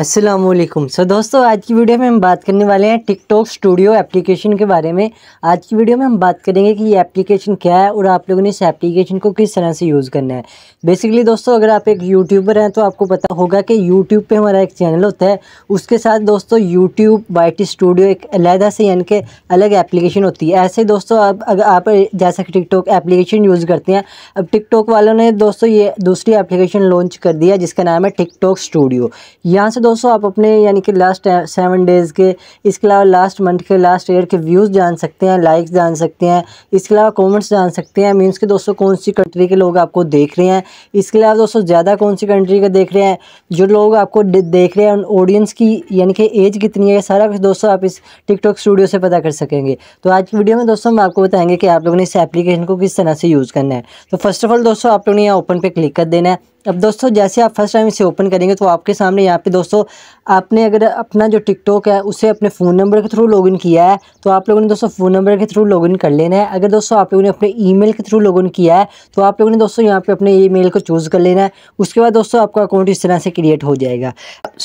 असलम सो दोस्तों आज की वीडियो में हम बात करने वाले हैं टिकटॉक स्टूडियो एप्लीकेशन के बारे में आज की वीडियो में हम बात करेंगे कि ये एप्लीकेशन क्या है और आप लोगों ने इस एप्लीकेशन को किस तरह से यूज़ करना है बेसिकली दोस्तों अगर आप एक यूट्यूबर हैं तो आपको पता होगा कि यूट्यूब पे हमारा एक चैनल होता है उसके साथ दोस्तों यूट्यूब वाई स्टूडियो एक अलहदा से यानी कि अलग एप्लीकेशन होती है ऐसे दोस्तों आप अगर आप जैसे कि टिकटॉक एप्लीकेशन यूज़ करते हैं अब टिकटॉक वालों ने दोस्तों ये दूसरी एप्लीकेशन लॉन्च कर दिया जिसका नाम है टिकटॉक स्टूडियो यहाँ से दोस्तों आप अपने यानी कि लास्ट सेवन डेज़ के इसके अलावा लास्ट मंथ के लास्ट ईयर के व्यूज़ जान सकते हैं लाइक्स जान सकते हैं इसके अलावा कमेंट्स जान सकते हैं मीन्स के दोस्तों कौन सी कंट्री के लोग आपको देख रहे हैं इसके अलावा दोस्तों ज़्यादा कौन सी कंट्री के देख रहे हैं जो लोग आपको देख रहे हैं उन ऑडियंस की यानी कि एज कितनी है सारा कुछ दोस्तों आप इस टिकटॉक स्टूडियो से पता कर सकेंगे तो आज की वीडियो में दोस्तों हम आपको बताएंगे कि आप लोगों ने इस एप्लीकेशन को किस तरह से यूज़ करना है तो फर्स्ट ऑफ ऑल दोस्तों आप लोगों ने यहाँ ओपन पर क्लिक कर देना है अब दोस्तों जैसे आप फर्स्ट टाइम इसे ओपन करेंगे तो आपके सामने यहाँ पे दोस्तों आपने अगर अपना जो टिकटॉक है उसे अपने फ़ोन नंबर के थ्रू लॉगिन किया है तो आप लोगों ने दोस्तों फ़ोन नंबर के थ्रू लॉगिन कर लेना है अगर दोस्तों आप लोगों ने अपने ईमेल के थ्रू लॉगिन किया है तो आप लोगों ने दोस्तों यहाँ पे अपने ईमेल को चूज़ कर लेना है उसके बाद दोस्तों आपका अकाउंट इस तरह से क्रिएट हो जाएगा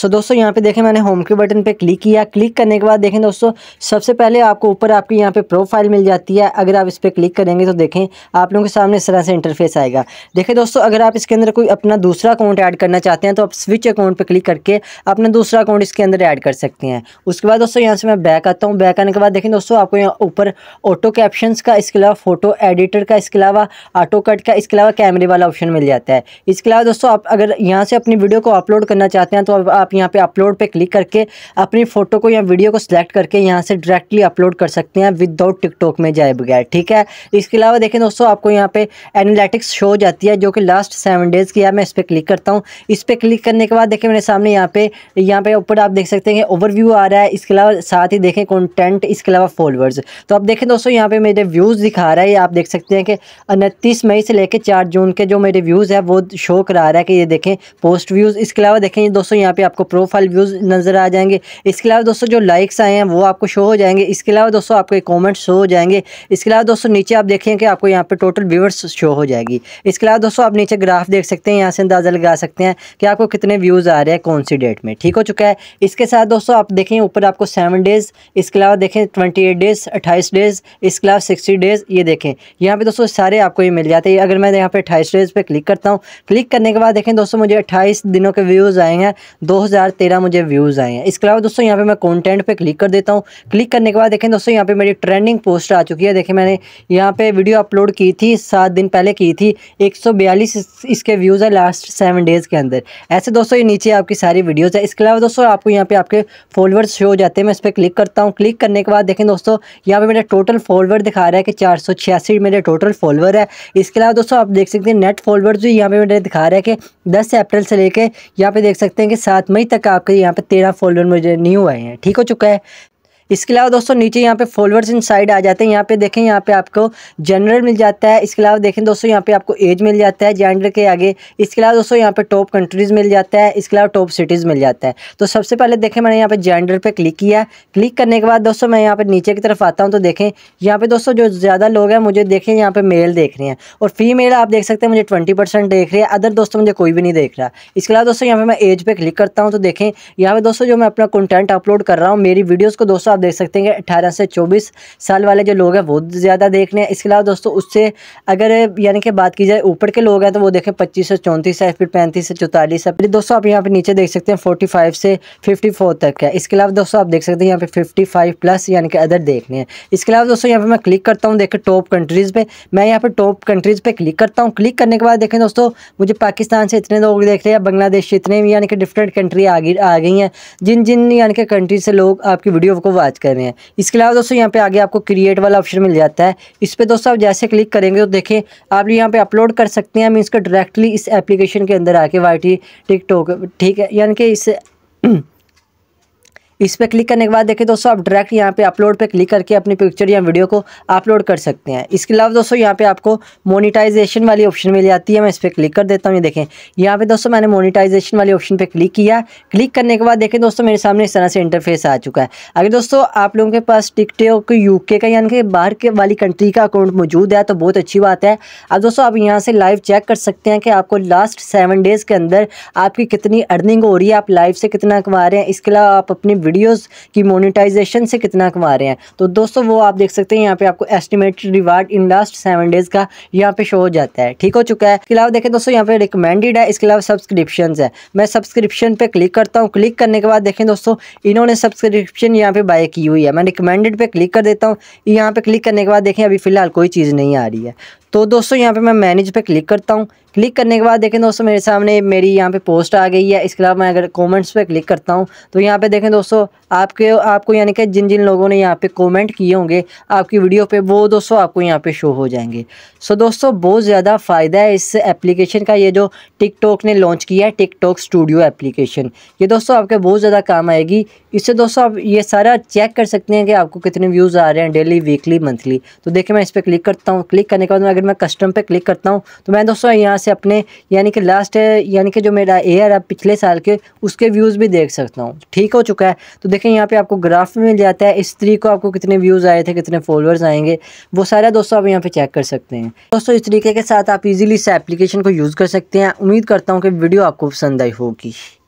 सो दोस्तों यहाँ पर देखें मैंने होम के बटन पर क्लिक किया क्लिक करने के बाद देखें दोस्तों सबसे पहले आपको ऊपर आपके यहाँ पर प्रोफाइल मिल जाती है अगर आप इस पर क्लिक करेंगे तो देखें आप लोगों के सामने इस तरह से इंटरफेस आएगा देखें दोस्तों अगर आप इसके अंदर कोई अपना दूसरा अकाउंट ऐड करना चाहते हैं तो आप स्विच अकाउंट पर क्लिक करके अपने दूसरा अकाउंट इसके अंदर ऐड कर सकते हैं उसके बाद दोस्तों यहाँ से मैं बैक आता हूँ बैक आने के बाद देखें दोस्तों आपको यहाँ ऊपर ऑटो कैप्शन का इसके अलावा फोटो एडिटर का इसके अलावा ऑटो कट का इसके अलावा कैमरे वाला ऑप्शन मिल जाता है इसके अलावा दोस्तों आप अगर यहाँ से अपनी वीडियो को अपलोड करना चाहते हैं तो आप यहाँ पर अपलोड पर क्लिक करके अपनी फ़ोटो को या वीडियो को सिलेक्ट करके यहाँ से डायरेक्टली अपलोड कर सकते हैं विदाउट टिकटॉक में जाए बगैर ठीक है इसके अलावा देखें दोस्तों आपको यहाँ पे एनालिटिक्स शो जाती है जो कि लास्ट सेवन डेज़ की है मैं इस पर क्लिक करता हूँ इस पर क्लिक करने के बाद देखें मेरे सामने यहाँ पे यहाँ यहाँ पे ऊपर आप देख सकते हैं ओवरव्यू आ रहा है इसके अलावा साथ ही देखें कंटेंट इसके अलावा फॉलोअर्स तो आप देखें दोस्तों यहाँ पे मेरे व्यूज़ दिखा रहा है आप देख सकते हैं कि उनतीस मई से लेकर चार जून के जो मेरे व्यूज़ है वो शो करा रहा है कि ये देखें पोस्ट व्यूज़ इसके अलावा देखें दोस्तों यहाँ पे आपको प्रोफाइल व्यूज़ नज़र आ जाएंगे इसके अलावा दोस्तों जो लाइक्स आए हैं वो आपको शो हो जाएंगे इसके अलावा दोस्तों आपके कॉमेंट्स शो हो जाएंगे इसके अलावा दोस्तों नीचे आप देखें कि आपको यहाँ पर टोटल व्यूअर्स शो हो जाएगी इसके अलावा दोस्तों आप नीचे ग्राफ देख सकते हैं यहाँ से अंदाज़ा लगा सकते हैं कि आपको कितने व्यूज़ आ रहे हैं कौन सी डेट में ठीक हो चुका है इसके साथ दोस्तों आप देखें ऊपर आपको सेवन डेज़ इसके अलावा देखें ट्वेंटी एट डेज़ अट्ठाईस डेज़ इसके अलावा सिक्सटी डेज़ ये देखें यहाँ पे दोस्तों सारे आपको ये मिल जाते हैं अगर मैं यहाँ पे अट्ठाईस डेज़ पे क्लिक करता हूँ क्लिक करने के बाद देखें दोस्तों मुझे अट्ठाईस दिनों के व्यूज़ आए हैं दो मुझे व्यूज़ आए हैं इसके अलावा दोस्तों यहाँ पर मैं कॉन्टेंट पर क्लिक कर देता हूँ क्लिक करने के बाद देखें दोस्तों यहाँ पर मेरी ट्रेंडिंग पोस्ट आ चुकी है देखें मैंने यहाँ पर वीडियो अपलोड की थी सात दिन पहले की थी एक इसके व्यूज़ है लास्ट सेवन डेज़ के अंदर ऐसे दोस्तों ये नीचे आपकी सारी वीडियोज़ है इसके अलावा बाद दोस्तों आपको यहाँ पे आपके फॉलोअर शो हो जाते हैं मैं इस पर क्लिक करता हूँ क्लिक करने के बाद देखें दोस्तों यहाँ पे मेरा टोटल फॉलोअर दिखा रहा है कि चार मेरे टोटल फॉलोअर है इसके अलावा दोस्तों आप देख सकते हैं नेट फॉलोअर जो यहाँ पे मेरे दिखा रहा है कि दस अप्रैल से लेकर यहाँ पे देख सकते हैं कि सात मई तक आपके यहाँ पे तेरह फॉलोअर मुझे नहीं हुए हैं ठीक हो चुका है इसके अलावा दोस्तों नीचे यहाँ पे फॉलोअर्स इन साइड आ जाते हैं यहाँ पे देखें यहाँ पे आपको जनरल मिल जाता है इसके अलावा देखें दोस्तों यहाँ पे आपको एज मिल जाता है जेंडर के आगे इसके अलावा दोस्तों यहाँ पे टॉप कंट्रीज़ मिल जाता है इसके अलावा टॉप सिटीज़ मिल जाता है तो सबसे पहले देखें मैंने यहाँ पे जेंडर पर क्लिक किया क्लिक करने के बाद दोस्तों मैं यहाँ पर नीचे की तरफ आता हूँ तो देखें यहाँ पर दोस्तों जो ज़्यादा लोग हैं मुझे देखें यहाँ पे मेल देख रहे हैं और फीमेल आप देख सकते हैं मुझे ट्वेंटी देख रहे हैं अदर दोस्तों मुझे कोई भी नहीं देख रहा इसके अलावा दोस्तों यहाँ पर मैं एज पर क्लिक करता हूँ तो देखें यहाँ पे दोस्तों जो मैं अपना कंटेंट अपलोड कर रहा हूँ मेरी वीडियोज़ को दोस्तों आप देख सकते हैं अठारह से चौबीस साल वाले जो लोग हैं वो ज़्यादा देख रहे हैं इसके अलावा दोस्तों उससे अगर यानी कि बात की जाए ऊपर के लोग हैं तो वो देखें पच्चीस से चौंतीस है फिर पैंतीस से चौतालीस है फिर दोस्तों आप यहाँ पर नीचे देख सकते हैं फोर्टी फाइव से फिफ्टी फोर तक है इसके अलावा दोस्तों आप देख सकते हैं यहाँ पर फिफ्टी फाइव प्लस यानी कि अदर देख रहे हैं इसके अलावा दोस्तों यहाँ पर मैं क्लिक करता हूँ देखें टॉप कंट्रीज़ पर मैं यहाँ पर टॉप कंट्रीज़ पर क्लिक करता हूँ क्लिक करने के बाद देखें दोस्तों मुझे पाकिस्तान से इतने लोग देख रहे हैं बांग्लादेश से इतने यानी कि डिफरेंट कंट्री आ गई आ गई हैं जिन जिन यानी कि कंट्री से लोग आपकी वीडियो को बात कर रहे हैं इसके अलावा दोस्तों यहाँ पे आगे आपको क्रिएट वाला ऑप्शन मिल जाता है इस पर दोस्तों आप जैसे क्लिक करेंगे तो देखें आप यहाँ पे अपलोड कर सकते हैं मीन्स का डायरेक्टली इस एप्लीकेशन के अंदर आके वाई टी टिकटॉक ठीक है यानी कि इस इस पर क्लिक करने के बाद देखें दोस्तों आप डायरेक्ट यहाँ पे अपलोड पे क्लिक करके अपनी पिक्चर या वीडियो को अपलोड कर सकते हैं इसके अलावा दोस्तों यहाँ पे आपको मोनिटाइजेशन वाली ऑप्शन मिल जाती है मैं इस पर क्लिक कर देता हूँ ये देखें यहाँ पे दोस्तों मैंने मोनिटाइजेशन वाली ऑप्शन पर क्लिक किया क्लिक करने के बाद देखें दोस्तों मेरे सामने इस तरह से इंटरफेस आ चुका है अगर दोस्तों आप लोगों के पास टिकटॉक के का यानी कि बाहर के वाली कंट्री का अकाउंट मौजूद है तो बहुत अच्छी बात है अब दोस्तों आप यहाँ से लाइव चेक कर सकते हैं कि आपको लास्ट सेवन डेज़ के अंदर आपकी कितनी अर्निंग हो रही है आप लाइव से कितना कमा रहे हैं इसके अलावा आप अपनी वीडियोस की मोनेटाइजेशन से कितना कमा रहे हैं तो दोस्तों वो आप देख सकते हैं यहाँ पे आपको estimated reward in last seven days का यहाँ पे शो हो जाता है ठीक हो चुका है इसके अलावा देखें दोस्तों यहाँ पे रिकमेंडेड है इसके अलावा सब्सक्रिप्शन है मैं सब्सक्रिप्शन पर क्लिक करता हूँ क्लिक करने के बाद देखें दोस्तों इन्होंने सब्सक्रिप्शन यहाँ पे बाय की हुई है मैं रिकमेंडेड पर क्लिक कर देता हूँ यहाँ पर क्लिक करने के बाद देखें अभी फिलहाल कोई चीज़ नहीं आ रही है तो दोस्तों यहाँ पे मैं मैनेज पे क्लिक करता हूँ क्लिक करने के बाद देखें दोस्तों मेरे सामने मेरी यहाँ पे पोस्ट आ गई है इसके अलावा मैं अगर कमेंट्स पे क्लिक करता हूँ तो यहाँ पे देखें दोस्तों दोस्तों आपके आपको यानी कि जिन जिन लोगों ने यहाँ पे कमेंट किए होंगे आपकी वीडियो पे वो दोस्तों आपको यहाँ पे शो हो जाएंगे सो दोस्तों बहुत ज़्यादा फ़ायदा है इस एप्लीकेशन का ये जो टिकटॉक ने लॉन्च किया है टिकटॉक स्टूडियो एप्लीकेशन ये दोस्तों आपके बहुत ज़्यादा काम आएगी इससे दोस्तों आप ये सारा चेक कर सकते हैं कि आपको कितने व्यूज़ आ रहे हैं डेली वीकली मंथली तो देखिए मैं इस पर क्लिक करता हूँ क्लिक करने के बाद अगर मैं कस्टम पर क्लिक करता हूँ तो मैं दोस्तों यहाँ से अपने यानी कि लास्ट यानी कि जो मेरा एयर है पिछले साल के उसके व्यूज़ भी देख सकता हूँ ठीक हो चुका है तो देखें यहाँ पे आपको ग्राफ में मिल जाता है इस थ्री को आपको कितने व्यूज़ आए थे कितने फॉलोअर्स आएंगे वो सारा दोस्तों आप यहाँ पे चेक कर सकते हैं दोस्तों इस तरीके के साथ आप इजीली इस एप्लीकेशन को यूज़ कर सकते हैं उम्मीद करता हूँ कि वीडियो आपको पसंद आई होगी